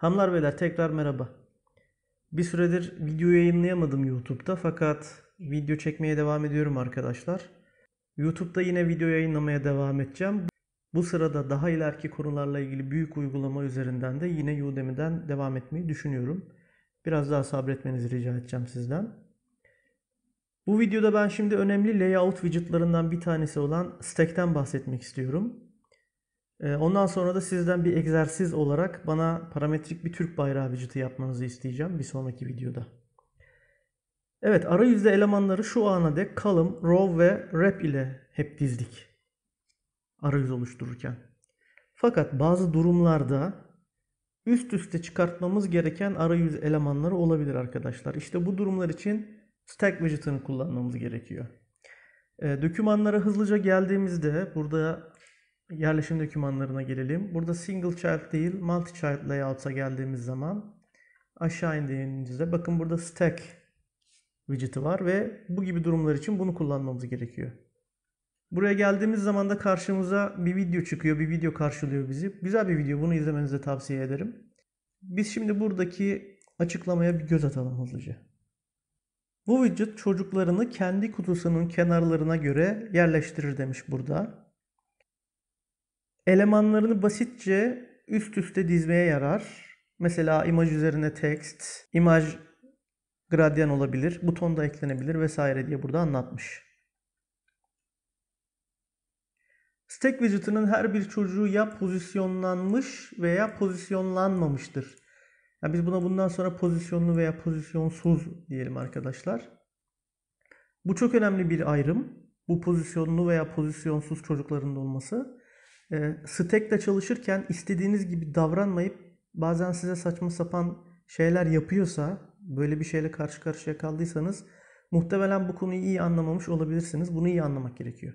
Hamlar beyler tekrar merhaba. Bir süredir video yayınlayamadım YouTube'da fakat video çekmeye devam ediyorum arkadaşlar. YouTube'da yine video yayınlamaya devam edeceğim. Bu sırada daha ileriki konularla ilgili büyük uygulama üzerinden de yine Udemy'den devam etmeyi düşünüyorum. Biraz daha sabretmenizi rica edeceğim sizden. Bu videoda ben şimdi önemli layout widgetlarından bir tanesi olan stack'ten bahsetmek istiyorum. Ee, ondan sonra da sizden bir egzersiz olarak bana parametrik bir Türk bayrağı vücutu yapmanızı isteyeceğim bir sonraki videoda. Evet arayüzde elemanları şu ana dek kalım, row ve rep ile hep dizdik. Arayüz oluştururken. Fakat bazı durumlarda üst üste çıkartmamız gereken arayüz elemanları olabilir arkadaşlar. İşte bu durumlar için stack widget'ını kullanmamız gerekiyor. E, dokümanlara hızlıca geldiğimizde burada yerleşim dokümanlarına gelelim. Burada single child değil multi child layout'a geldiğimiz zaman aşağı indiğimizde bakın burada stack widget'i var ve bu gibi durumlar için bunu kullanmamız gerekiyor. Buraya geldiğimiz zaman da karşımıza bir video çıkıyor. Bir video karşılıyor bizi. Güzel bir video. Bunu izlemenizi tavsiye ederim. Biz şimdi buradaki açıklamaya bir göz atalım hızlıca. Bu widget çocuklarını kendi kutusunun kenarlarına göre yerleştirir demiş burada elemanlarını basitçe üst üste dizmeye yarar. Mesela imaj üzerine text, imaj gradyan olabilir, buton da eklenebilir vesaire diye burada anlatmış. Stack widget'ının her bir çocuğu ya pozisyonlanmış veya pozisyonlanmamıştır. Yani biz buna bundan sonra pozisyonlu veya pozisyonsuz diyelim arkadaşlar. Bu çok önemli bir ayrım. Bu pozisyonlu veya pozisyonsuz çocukların olması. E, ee, stack'le çalışırken istediğiniz gibi davranmayıp bazen size saçma sapan şeyler yapıyorsa, böyle bir şeyle karşı karşıya kaldıysanız muhtemelen bu konuyu iyi anlamamış olabilirsiniz. Bunu iyi anlamak gerekiyor.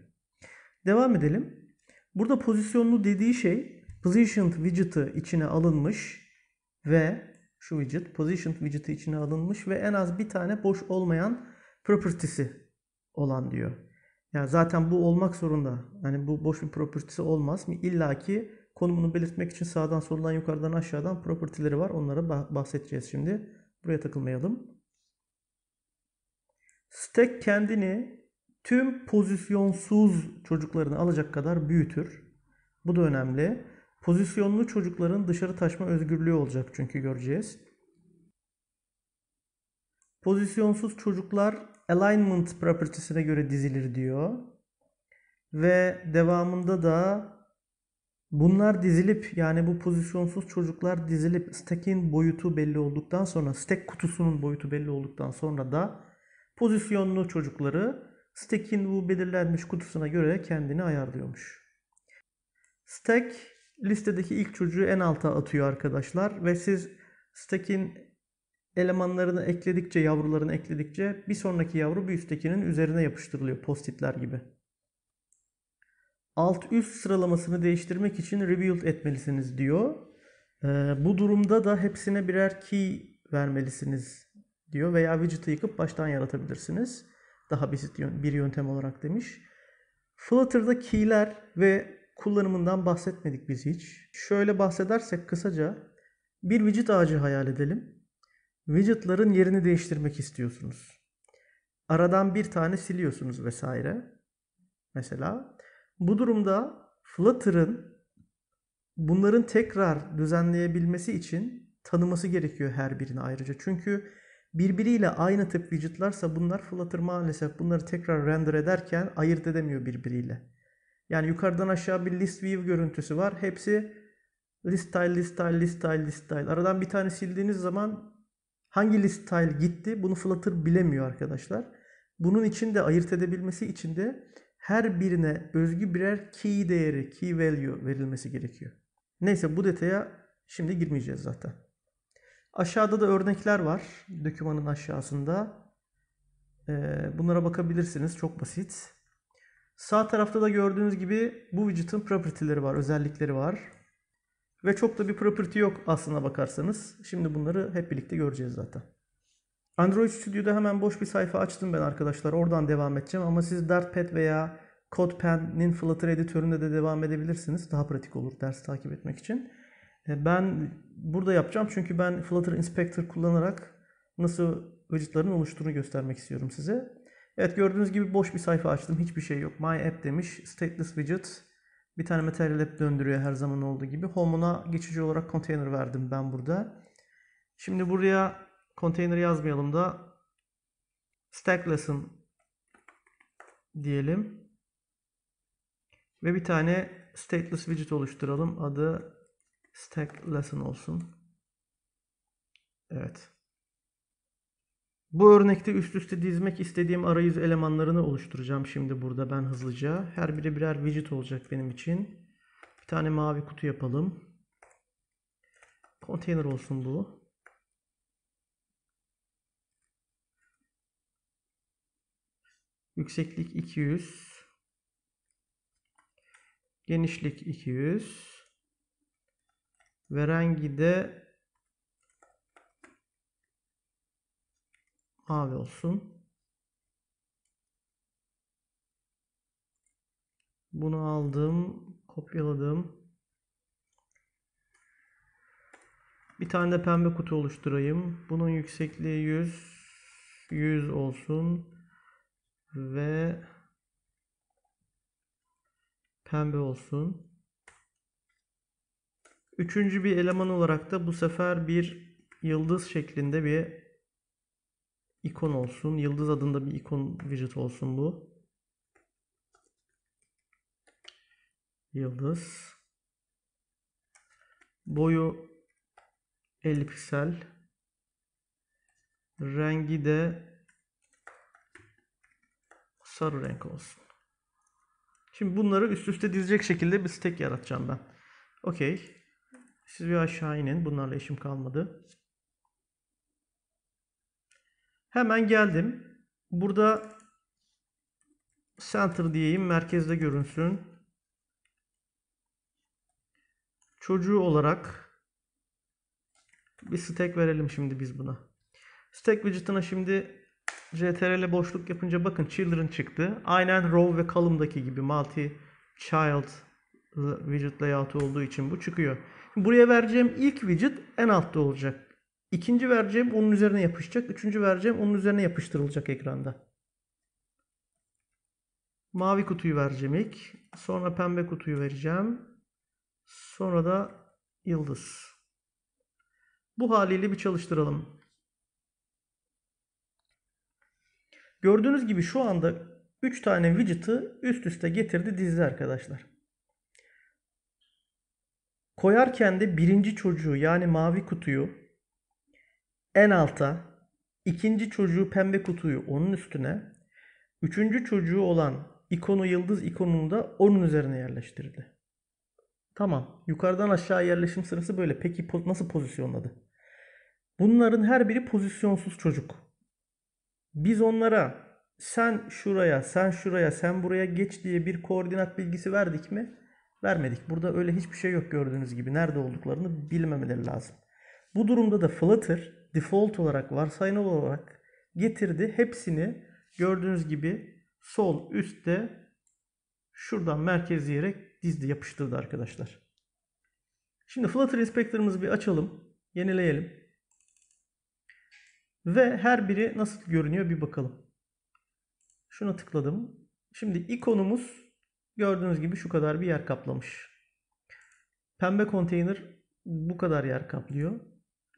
Devam edelim. Burada pozisyonlu dediği şey positioned widget'ı içine alınmış ve şu widget positioned widget'ı içine alınmış ve en az bir tane boş olmayan property'si olan diyor. Yani zaten bu olmak zorunda. Yani bu boş bir propertisi olmaz. İlla ki konumunu belirtmek için sağdan soldan yukarıdan aşağıdan propertileri var. Onlara bahsedeceğiz şimdi. Buraya takılmayalım. Stack kendini tüm pozisyonsuz çocuklarını alacak kadar büyütür. Bu da önemli. Pozisyonlu çocukların dışarı taşma özgürlüğü olacak çünkü göreceğiz. Pozisyonsuz çocuklar alignment property'sine göre dizilir diyor. Ve devamında da bunlar dizilip yani bu pozisyonsuz çocuklar dizilip stack'in boyutu belli olduktan sonra stack kutusunun boyutu belli olduktan sonra da pozisyonlu çocukları stack'in bu belirlenmiş kutusuna göre kendini ayarlıyormuş. Stack listedeki ilk çocuğu en alta atıyor arkadaşlar ve siz stack'in elemanlarını ekledikçe, yavrularını ekledikçe bir sonraki yavru bir üsttekinin üzerine yapıştırılıyor postitler gibi. Alt üst sıralamasını değiştirmek için rebuild etmelisiniz diyor. Ee, bu durumda da hepsine birer key vermelisiniz diyor veya widget'ı yıkıp baştan yaratabilirsiniz. Daha basit bir yöntem olarak demiş. Flutter'da key'ler ve kullanımından bahsetmedik biz hiç. Şöyle bahsedersek kısaca bir widget ağacı hayal edelim widget'ların yerini değiştirmek istiyorsunuz. Aradan bir tane siliyorsunuz vesaire. Mesela bu durumda Flutter'ın bunların tekrar düzenleyebilmesi için tanıması gerekiyor her birini ayrıca. Çünkü birbiriyle aynı tip widget'larsa bunlar Flutter maalesef bunları tekrar render ederken ayırt edemiyor birbiriyle. Yani yukarıdan aşağı bir list view görüntüsü var. Hepsi list style list style list style list style. Aradan bir tane sildiğiniz zaman Hangi list tile gitti bunu Flutter bilemiyor arkadaşlar. Bunun için de ayırt edebilmesi için de her birine özgü birer key değeri, key value verilmesi gerekiyor. Neyse bu detaya şimdi girmeyeceğiz zaten. Aşağıda da örnekler var. Dokümanın aşağısında. Ee, bunlara bakabilirsiniz. Çok basit. Sağ tarafta da gördüğünüz gibi bu widget'ın property'leri var, özellikleri var. Ve çok da bir property yok aslına bakarsanız. Şimdi bunları hep birlikte göreceğiz zaten. Android Studio'da hemen boş bir sayfa açtım ben arkadaşlar. Oradan devam edeceğim ama siz Dartpad veya CodePen'in Flutter editöründe de devam edebilirsiniz. Daha pratik olur ders takip etmek için. E, ben burada yapacağım çünkü ben Flutter Inspector kullanarak nasıl widgetların oluştuğunu göstermek istiyorum size. Evet gördüğünüz gibi boş bir sayfa açtım. Hiçbir şey yok. My app demiş. Stateless widget. Bir tane materyal hep döndürüyor her zaman olduğu gibi. Home'una geçici olarak container verdim ben burada. Şimdi buraya container yazmayalım da stack lesson diyelim. Ve bir tane stateless widget oluşturalım. Adı stack lesson olsun. Evet. Bu örnekte üst üste dizmek istediğim arayüz elemanlarını oluşturacağım şimdi burada ben hızlıca. Her biri birer widget olacak benim için. Bir tane mavi kutu yapalım. Container olsun bu. Yükseklik 200. Genişlik 200. Ve rengi de mavi olsun. Bunu aldım, kopyaladım. Bir tane de pembe kutu oluşturayım. Bunun yüksekliği 100 100 olsun ve pembe olsun. Üçüncü bir eleman olarak da bu sefer bir yıldız şeklinde bir ikon olsun. Yıldız adında bir ikon widget olsun bu. Yıldız. Boyu 50 piksel. Rengi de sarı renk olsun. Şimdi bunları üst üste dizecek şekilde bir stack yaratacağım ben. Okey. Siz bir aşağı inin. Bunlarla işim kalmadı. Hemen geldim. Burada center diyeyim. Merkezde görünsün. Çocuğu olarak bir stack verelim şimdi biz buna. Stack widget'ına şimdi CTRL boşluk yapınca bakın children çıktı. Aynen row ve column'daki gibi multi child widget layout'u olduğu için bu çıkıyor. Buraya vereceğim ilk widget en altta olacak. İkinci vereceğim onun üzerine yapışacak. Üçüncü vereceğim onun üzerine yapıştırılacak ekranda. Mavi kutuyu vereceğim ilk. Sonra pembe kutuyu vereceğim. Sonra da yıldız. Bu haliyle bir çalıştıralım. Gördüğünüz gibi şu anda 3 tane widget'ı üst üste getirdi dizdi arkadaşlar. Koyarken de birinci çocuğu yani mavi kutuyu en alta, ikinci çocuğu pembe kutuyu onun üstüne, üçüncü çocuğu olan ikonu yıldız ikonunu da onun üzerine yerleştirdi. Tamam. Yukarıdan aşağı yerleşim sırası böyle. Peki nasıl pozisyonladı? Bunların her biri pozisyonsuz çocuk. Biz onlara sen şuraya, sen şuraya, sen buraya geç diye bir koordinat bilgisi verdik mi? Vermedik. Burada öyle hiçbir şey yok gördüğünüz gibi. Nerede olduklarını bilmemeleri lazım. Bu durumda da Flutter default olarak varsayılan olarak getirdi. Hepsini gördüğünüz gibi sol üstte şuradan merkezleyerek dizdi, yapıştırdı arkadaşlar. Şimdi Flutter Inspector'ımızı bir açalım. Yenileyelim. Ve her biri nasıl görünüyor bir bakalım. Şuna tıkladım. Şimdi ikonumuz gördüğünüz gibi şu kadar bir yer kaplamış. Pembe konteyner bu kadar yer kaplıyor.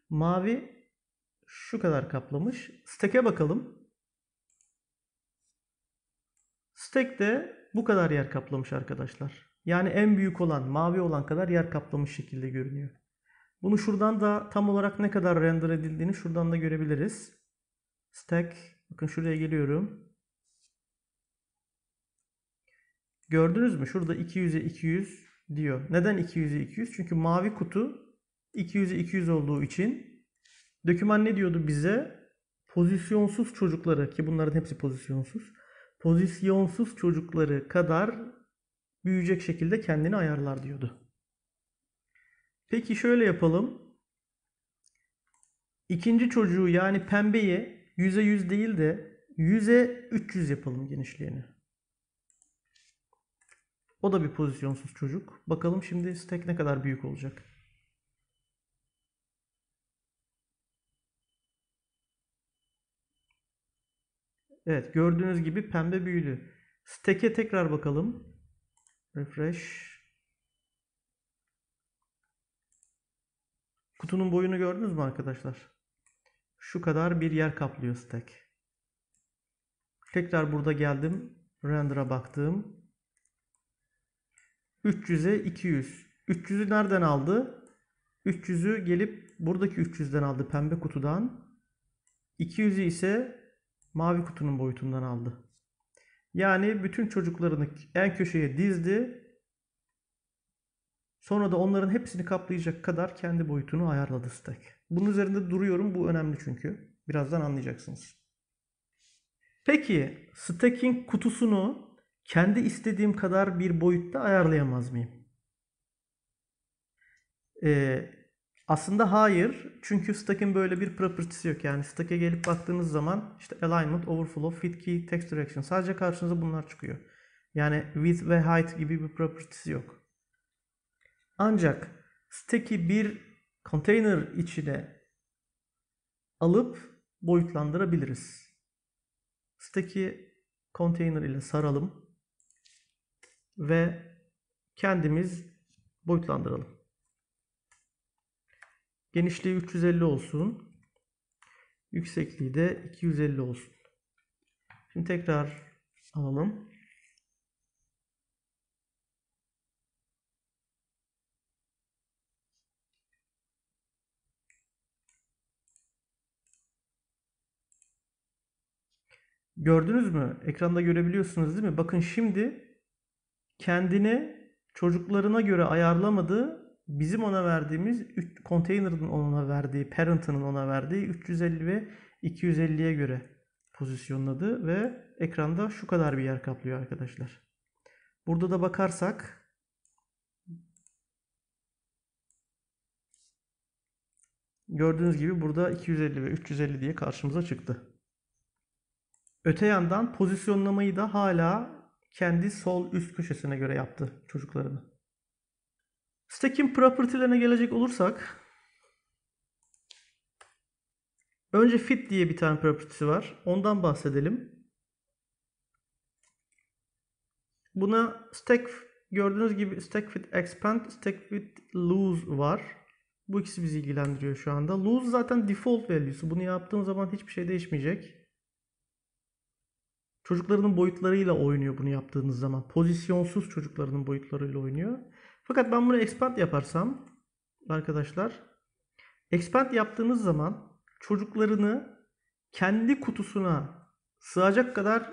Mavi şu kadar kaplamış. Stack'e bakalım. Stack de bu kadar yer kaplamış arkadaşlar. Yani en büyük olan, mavi olan kadar yer kaplamış şekilde görünüyor. Bunu şuradan da tam olarak ne kadar render edildiğini şuradan da görebiliriz. Stack, bakın şuraya geliyorum. Gördünüz mü? Şurada 200'e 200 diyor. Neden 200'e 200? Çünkü mavi kutu 200'e 200 olduğu için Döküman ne diyordu bize? Pozisyonsuz çocukları ki bunların hepsi pozisyonsuz. Pozisyonsuz çocukları kadar büyüyecek şekilde kendini ayarlar diyordu. Peki şöyle yapalım. İkinci çocuğu yani pembeyi yüze yüz değil de yüze 300 yapalım genişliğini. O da bir pozisyonsuz çocuk. Bakalım şimdi stack ne kadar büyük olacak. Evet gördüğünüz gibi pembe büyüdü. Stack'e tekrar bakalım. Refresh. Kutunun boyunu gördünüz mü arkadaşlar? Şu kadar bir yer kaplıyor stack. Tekrar burada geldim. Render'a baktım. 300'e 200. 300'ü nereden aldı? 300'ü gelip buradaki 300'den aldı pembe kutudan. 200'ü ise mavi kutunun boyutundan aldı. Yani bütün çocuklarını en köşeye dizdi. Sonra da onların hepsini kaplayacak kadar kendi boyutunu ayarladı stack. Bunun üzerinde duruyorum. Bu önemli çünkü. Birazdan anlayacaksınız. Peki stacking kutusunu kendi istediğim kadar bir boyutta ayarlayamaz mıyım? Ee, aslında hayır. Çünkü stack'in böyle bir property'si yok. Yani stack'e gelip baktığınız zaman işte alignment, overflow, fit key, text direction sadece karşınıza bunlar çıkıyor. Yani width ve height gibi bir property'si yok. Ancak stack'i bir container içine alıp boyutlandırabiliriz. Stack'i container ile saralım ve kendimiz boyutlandıralım. Genişliği 350 olsun. Yüksekliği de 250 olsun. Şimdi tekrar alalım. Gördünüz mü? Ekranda görebiliyorsunuz değil mi? Bakın şimdi kendini çocuklarına göre ayarlamadığı bizim ona verdiğimiz container'ın ona verdiği, parent'ının ona verdiği 350 ve 250'ye göre pozisyonladı ve ekranda şu kadar bir yer kaplıyor arkadaşlar. Burada da bakarsak gördüğünüz gibi burada 250 ve 350 diye karşımıza çıktı. Öte yandan pozisyonlamayı da hala kendi sol üst köşesine göre yaptı çocuklarını. Stack'in property'lerine gelecek olursak önce fit diye bir tane property'si var. Ondan bahsedelim. Buna stack gördüğünüz gibi stack fit expand, stack fit lose var. Bu ikisi bizi ilgilendiriyor şu anda. Lose zaten default value'su. Bunu yaptığım zaman hiçbir şey değişmeyecek. Çocuklarının boyutlarıyla oynuyor bunu yaptığınız zaman. Pozisyonsuz çocuklarının boyutlarıyla oynuyor. Fakat ben bunu expand yaparsam arkadaşlar expand yaptığınız zaman çocuklarını kendi kutusuna sığacak kadar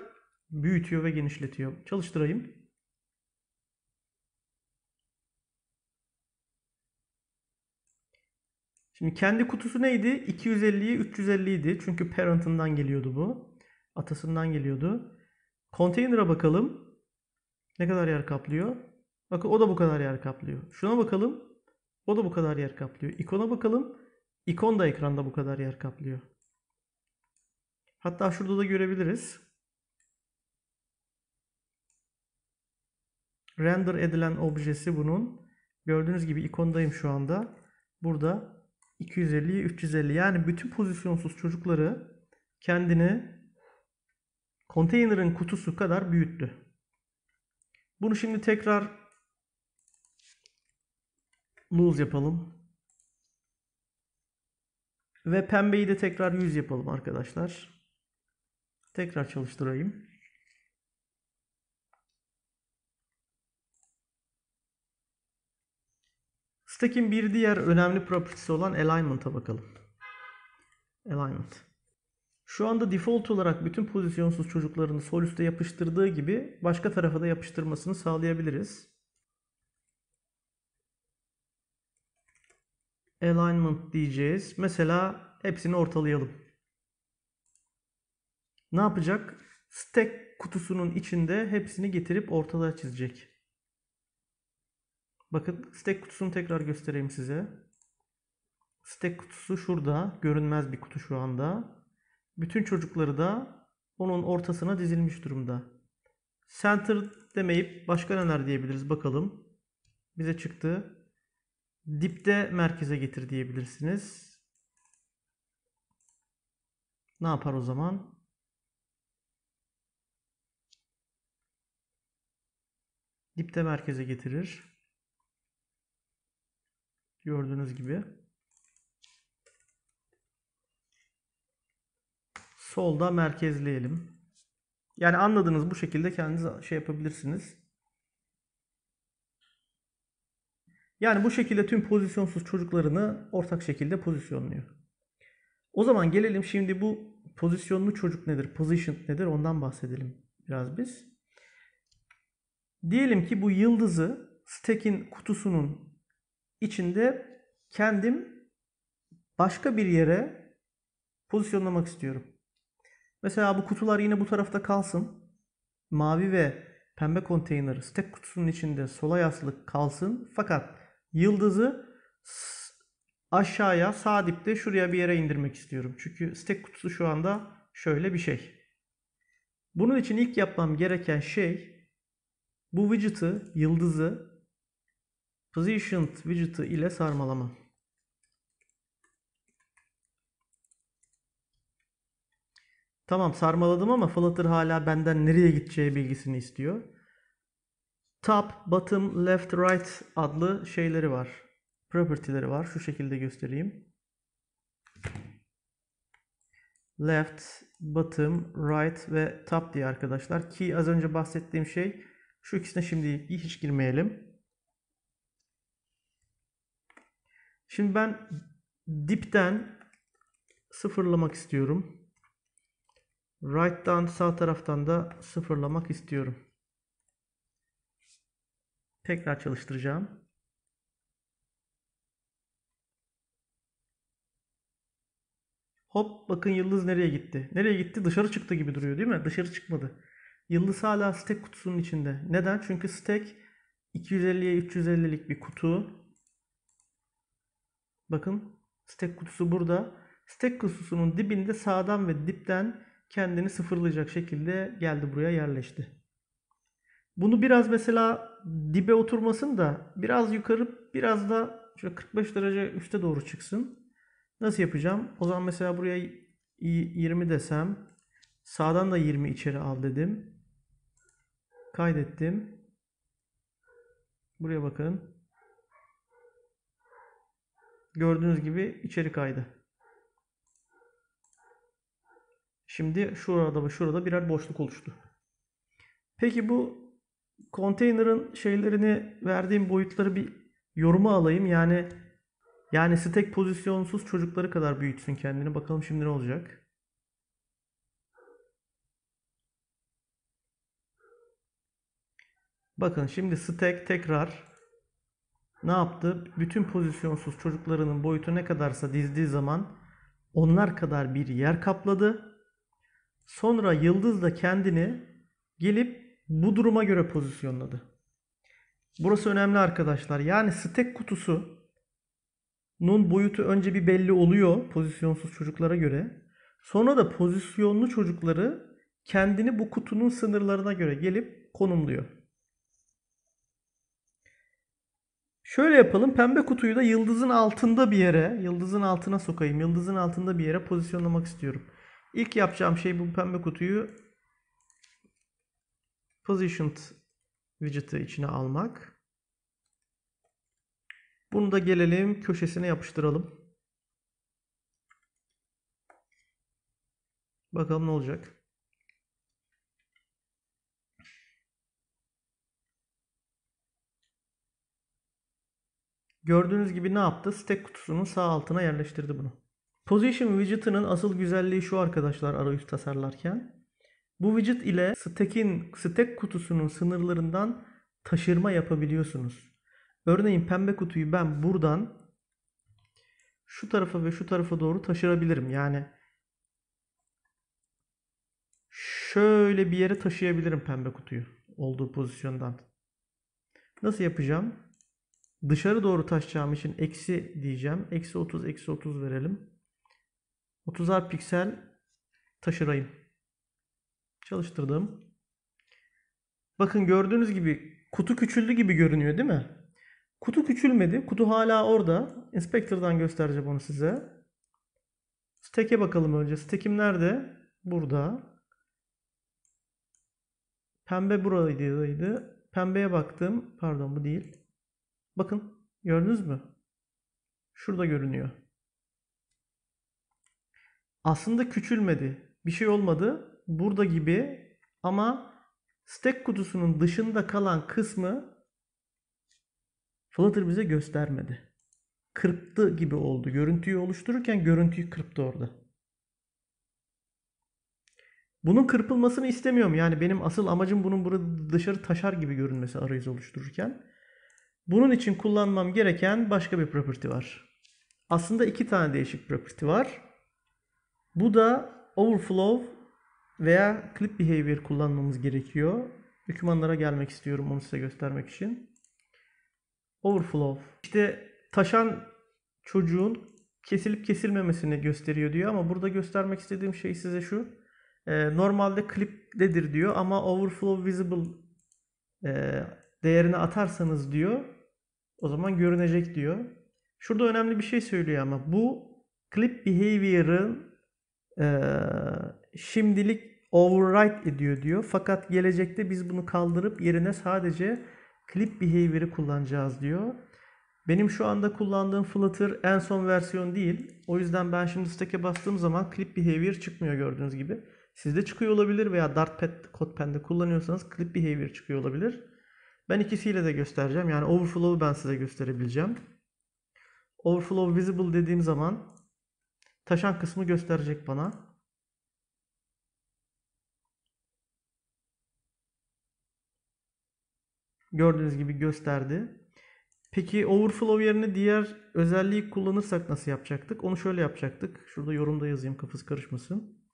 büyütüyor ve genişletiyor. Çalıştırayım. Şimdi kendi kutusu neydi? 250'yi 350 idi. Çünkü parentından geliyordu bu. Atasından geliyordu. Container'a bakalım. Ne kadar yer kaplıyor? Bakın o da bu kadar yer kaplıyor. Şuna bakalım. O da bu kadar yer kaplıyor. İkona bakalım. İkon da ekranda bu kadar yer kaplıyor. Hatta şurada da görebiliriz. Render edilen objesi bunun. Gördüğünüz gibi ikondayım şu anda. Burada 250, 350 yani bütün pozisyonsuz çocukları kendini konteynerin kutusu kadar büyüttü. Bunu şimdi tekrar lose yapalım. Ve pembeyi de tekrar 100 yapalım arkadaşlar. Tekrar çalıştırayım. Stack'in bir diğer önemli property'si olan alignment'a bakalım. Alignment. Şu anda default olarak bütün pozisyonsuz çocuklarını sol üste yapıştırdığı gibi başka tarafa da yapıştırmasını sağlayabiliriz. alignment diyeceğiz. Mesela hepsini ortalayalım. Ne yapacak? Stack kutusunun içinde hepsini getirip ortada çizecek. Bakın stack kutusunu tekrar göstereyim size. Stack kutusu şurada. Görünmez bir kutu şu anda. Bütün çocukları da onun ortasına dizilmiş durumda. Center demeyip başka neler diyebiliriz bakalım. Bize çıktı. Dipte merkeze getir diyebilirsiniz. Ne yapar o zaman? Dipte merkeze getirir. Gördüğünüz gibi. Solda merkezleyelim. Yani anladınız bu şekilde kendiniz şey yapabilirsiniz. Yani bu şekilde tüm pozisyonsuz çocuklarını ortak şekilde pozisyonluyor. O zaman gelelim şimdi bu pozisyonlu çocuk nedir, position nedir ondan bahsedelim biraz biz. Diyelim ki bu yıldızı stack'in kutusunun içinde kendim başka bir yere pozisyonlamak istiyorum. Mesela bu kutular yine bu tarafta kalsın. Mavi ve pembe konteyner stack kutusunun içinde sola yaslı kalsın. Fakat Yıldızı aşağıya sağ dipte şuraya bir yere indirmek istiyorum. Çünkü stack kutusu şu anda şöyle bir şey. Bunun için ilk yapmam gereken şey bu widget'ı, yıldızı positioned widget'ı ile sarmalama. Tamam sarmaladım ama Flutter hala benden nereye gideceği bilgisini istiyor top, bottom, left, right adlı şeyleri var. Property'leri var. Şu şekilde göstereyim. Left, bottom, right ve top diye arkadaşlar. Ki az önce bahsettiğim şey şu ikisine şimdi hiç girmeyelim. Şimdi ben dipten sıfırlamak istiyorum. Right'tan sağ taraftan da sıfırlamak istiyorum. Tekrar çalıştıracağım. Hop bakın yıldız nereye gitti? Nereye gitti? Dışarı çıktı gibi duruyor değil mi? Dışarı çıkmadı. Yıldız hala stack kutusunun içinde. Neden? Çünkü stack 250'ye 350'lik bir kutu. Bakın stack kutusu burada. Stack kutusunun dibinde sağdan ve dipten kendini sıfırlayacak şekilde geldi buraya yerleşti. Bunu biraz mesela dibe oturmasın da biraz yukarı biraz da şöyle 45 derece üste doğru çıksın. Nasıl yapacağım? O zaman mesela buraya 20 desem sağdan da 20 içeri al dedim. Kaydettim. Buraya bakın. Gördüğünüz gibi içeri kaydı. Şimdi şurada ve şurada birer boşluk oluştu. Peki bu konteynerin şeylerini verdiğim boyutları bir yorumu alayım. Yani yani stack pozisyonsuz çocukları kadar büyütsün kendini. Bakalım şimdi ne olacak. Bakın şimdi stack tekrar ne yaptı? Bütün pozisyonsuz çocuklarının boyutu ne kadarsa dizdiği zaman onlar kadar bir yer kapladı. Sonra yıldız da kendini gelip bu duruma göre pozisyonladı. Burası önemli arkadaşlar. Yani stek kutusunun boyutu önce bir belli oluyor pozisyonsuz çocuklara göre. Sonra da pozisyonlu çocukları kendini bu kutunun sınırlarına göre gelip konumluyor. Şöyle yapalım. Pembe kutuyu da yıldızın altında bir yere, yıldızın altına sokayım. Yıldızın altında bir yere pozisyonlamak istiyorum. İlk yapacağım şey bu pembe kutuyu Positioned widget'ı içine almak. Bunu da gelelim köşesine yapıştıralım. Bakalım ne olacak. Gördüğünüz gibi ne yaptı? Stack kutusunun sağ altına yerleştirdi bunu. Position widget'ının asıl güzelliği şu arkadaşlar arayüz tasarlarken. Bu widget ile stack'in stack kutusunun sınırlarından taşırma yapabiliyorsunuz. Örneğin pembe kutuyu ben buradan şu tarafa ve şu tarafa doğru taşırabilirim. Yani şöyle bir yere taşıyabilirim pembe kutuyu olduğu pozisyondan. Nasıl yapacağım? Dışarı doğru taşacağım için eksi diyeceğim. Eksi 30, eksi 30 verelim. 30'ar piksel taşırayım. Çalıştırdım. Bakın gördüğünüz gibi kutu küçüldü gibi görünüyor değil mi? Kutu küçülmedi. Kutu hala orada. Inspector'dan göstereceğim onu size. Stack'e bakalım önce. Stack'im nerede? Burada. Pembe buradaydı. Pembeye baktım. Pardon bu değil. Bakın gördünüz mü? Şurada görünüyor. Aslında küçülmedi. Bir şey olmadı burada gibi ama stack kutusunun dışında kalan kısmı Flutter bize göstermedi. Kırptı gibi oldu. Görüntüyü oluştururken görüntüyü kırptı orada. Bunun kırpılmasını istemiyorum. Yani benim asıl amacım bunun burada dışarı taşar gibi görünmesi arayüz oluştururken. Bunun için kullanmam gereken başka bir property var. Aslında iki tane değişik property var. Bu da overflow veya clip behavior kullanmamız gerekiyor. Hükümanlara gelmek istiyorum onu size göstermek için. Overflow. İşte taşan çocuğun kesilip kesilmemesini gösteriyor diyor ama burada göstermek istediğim şey size şu. E, normalde clip'dedir diyor ama overflow visible e, değerini atarsanız diyor o zaman görünecek diyor. Şurada önemli bir şey söylüyor ama bu clip behavior'ın e, şimdilik override ediyor diyor. Fakat gelecekte biz bunu kaldırıp yerine sadece clip behavior'ı kullanacağız diyor. Benim şu anda kullandığım Flutter en son versiyon değil. O yüzden ben şimdi stack'e bastığım zaman clip behavior çıkmıyor gördüğünüz gibi. Sizde çıkıyor olabilir veya Dartpad CodePen'de kullanıyorsanız clip behavior çıkıyor olabilir. Ben ikisiyle de göstereceğim. Yani overflow'u ben size gösterebileceğim. Overflow visible dediğim zaman taşan kısmı gösterecek bana. Gördüğünüz gibi gösterdi. Peki overflow yerine diğer özelliği kullanırsak nasıl yapacaktık? Onu şöyle yapacaktık. Şurada yorumda yazayım kafası karışmasın.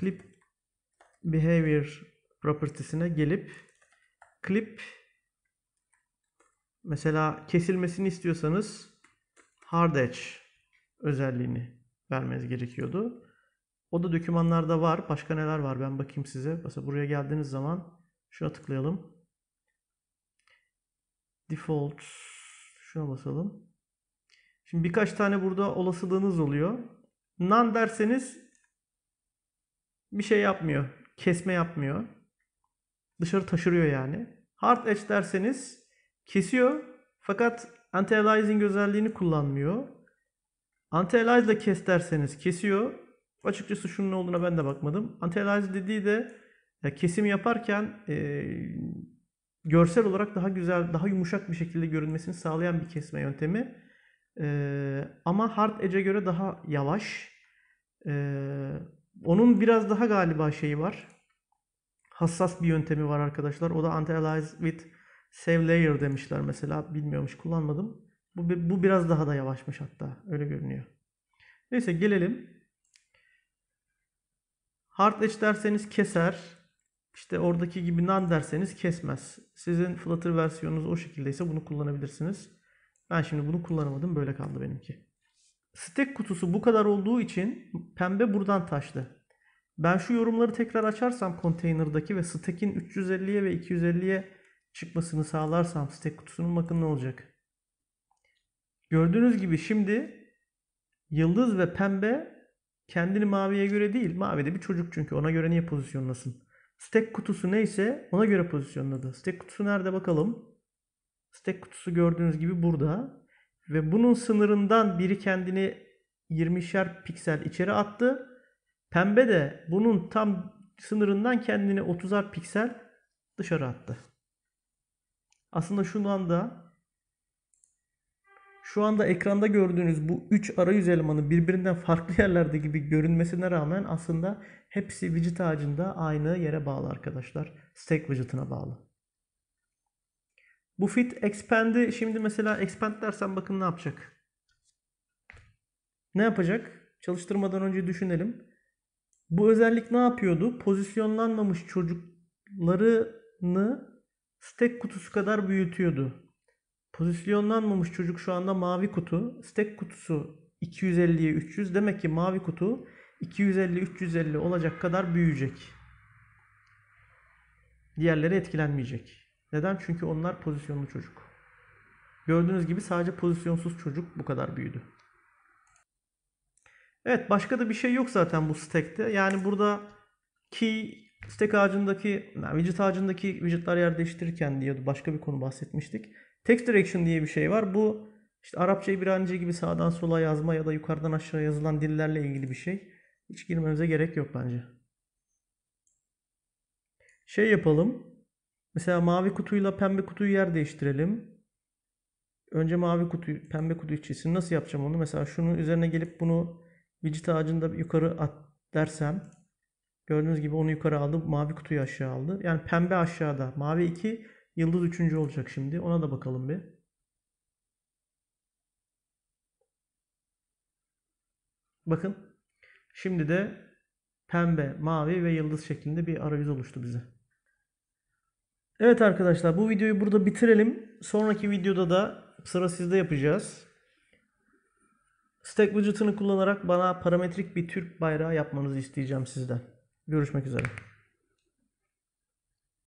Clip behavior propertiesine gelip clip mesela kesilmesini istiyorsanız hard edge özelliğini vermeniz gerekiyordu. O da dokümanlarda var. Başka neler var ben bakayım size. Mesela buraya geldiğiniz zaman şuna tıklayalım. Default şuna basalım. Şimdi birkaç tane burada olasılığınız oluyor. None derseniz bir şey yapmıyor. Kesme yapmıyor. Dışarı taşırıyor yani. Hard edge derseniz kesiyor fakat anti-aliasing özelliğini kullanmıyor. Anti-aliase ile kes derseniz kesiyor. Açıkçası şunun olduğuna ben de bakmadım. anti alias dediği de ya kesim yaparken e, görsel olarak daha güzel, daha yumuşak bir şekilde görünmesini sağlayan bir kesme yöntemi. Ee, ama Hard Edge'e göre daha yavaş. Ee, onun biraz daha galiba şeyi var. Hassas bir yöntemi var arkadaşlar. O da Anti-Alize with Save Layer demişler mesela. Bilmiyormuş kullanmadım. Bu, bu biraz daha da yavaşmış hatta. Öyle görünüyor. Neyse gelelim. Hard Edge derseniz keser. İşte oradaki gibi nan derseniz kesmez. Sizin Flutter versiyonunuz o şekildeyse bunu kullanabilirsiniz. Ben şimdi bunu kullanamadım. Böyle kaldı benimki. Stack kutusu bu kadar olduğu için pembe buradan taştı. Ben şu yorumları tekrar açarsam konteynerdaki ve stack'in 350'ye ve 250'ye çıkmasını sağlarsam stack kutusunun bakın ne olacak. Gördüğünüz gibi şimdi yıldız ve pembe kendini maviye göre değil. Mavi de bir çocuk çünkü ona göre niye pozisyonlasın? Stack kutusu neyse ona göre pozisyonladı. Stack kutusu nerede bakalım? Stack kutusu gördüğünüz gibi burada. Ve bunun sınırından biri kendini 20'şer piksel içeri attı. Pembe de bunun tam sınırından kendini 30'ar piksel dışarı attı. Aslında şu anda şu anda ekranda gördüğünüz bu 3 arayüz elemanı birbirinden farklı yerlerde gibi görünmesine rağmen aslında hepsi widget ağacında aynı yere bağlı arkadaşlar. Stack widget'ına bağlı. Bu fit expand'i şimdi mesela expand dersen bakın ne yapacak? Ne yapacak? Çalıştırmadan önce düşünelim. Bu özellik ne yapıyordu? Pozisyonlanmamış çocuklarını stack kutusu kadar büyütüyordu. Pozisyonlanmamış çocuk şu anda mavi kutu. Stack kutusu 250'ye 300. Demek ki mavi kutu 250-350 olacak kadar büyüyecek. Diğerleri etkilenmeyecek. Neden? Çünkü onlar pozisyonlu çocuk. Gördüğünüz gibi sadece pozisyonsuz çocuk bu kadar büyüdü. Evet başka da bir şey yok zaten bu stack'te. Yani burada ki stack ağacındaki, yani widget ağacındaki widgetler yer değiştirirken diyordu. Başka bir konu bahsetmiştik. Text Direction diye bir şey var. Bu işte bir İbranice gibi sağdan sola yazma ya da yukarıdan aşağı yazılan dillerle ilgili bir şey. Hiç girmemize gerek yok bence. Şey yapalım. Mesela mavi kutuyla pembe kutuyu yer değiştirelim. Önce mavi kutuyu, pembe kutuyu çizsin. Nasıl yapacağım onu? Mesela şunun üzerine gelip bunu widget ağacında yukarı at dersem gördüğünüz gibi onu yukarı aldı. Mavi kutuyu aşağı aldı. Yani pembe aşağıda. Mavi 2, Yıldız üçüncü olacak şimdi. Ona da bakalım bir. Bakın. Şimdi de pembe, mavi ve yıldız şeklinde bir arayüz oluştu bize. Evet arkadaşlar bu videoyu burada bitirelim. Sonraki videoda da sıra sizde yapacağız. Stack widget'ını kullanarak bana parametrik bir Türk bayrağı yapmanızı isteyeceğim sizden. Görüşmek üzere.